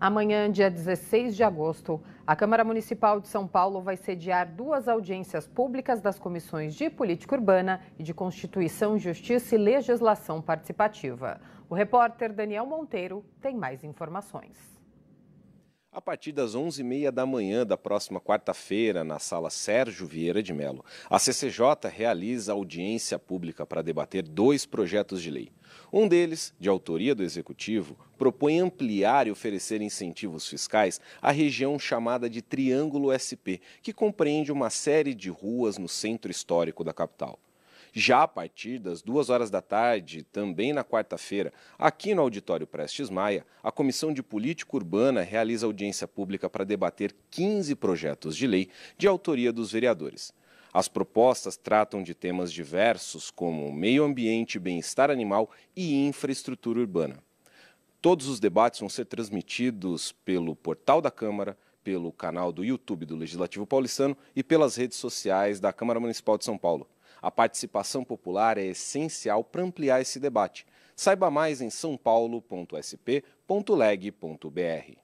Amanhã, dia 16 de agosto, a Câmara Municipal de São Paulo vai sediar duas audiências públicas das comissões de Política Urbana e de Constituição, Justiça e Legislação Participativa. O repórter Daniel Monteiro tem mais informações a partir das 11h30 da manhã da próxima quarta-feira, na sala Sérgio Vieira de Melo, a CCJ realiza audiência pública para debater dois projetos de lei. Um deles, de autoria do Executivo, propõe ampliar e oferecer incentivos fiscais à região chamada de Triângulo SP, que compreende uma série de ruas no centro histórico da capital. Já a partir das duas horas da tarde, também na quarta-feira, aqui no Auditório Prestes Maia, a Comissão de Política Urbana realiza audiência pública para debater 15 projetos de lei de autoria dos vereadores. As propostas tratam de temas diversos como meio ambiente, bem-estar animal e infraestrutura urbana. Todos os debates vão ser transmitidos pelo portal da Câmara, pelo canal do YouTube do Legislativo Paulistano e pelas redes sociais da Câmara Municipal de São Paulo. A participação popular é essencial para ampliar esse debate. Saiba mais em sãopaulo.sp.leg.br.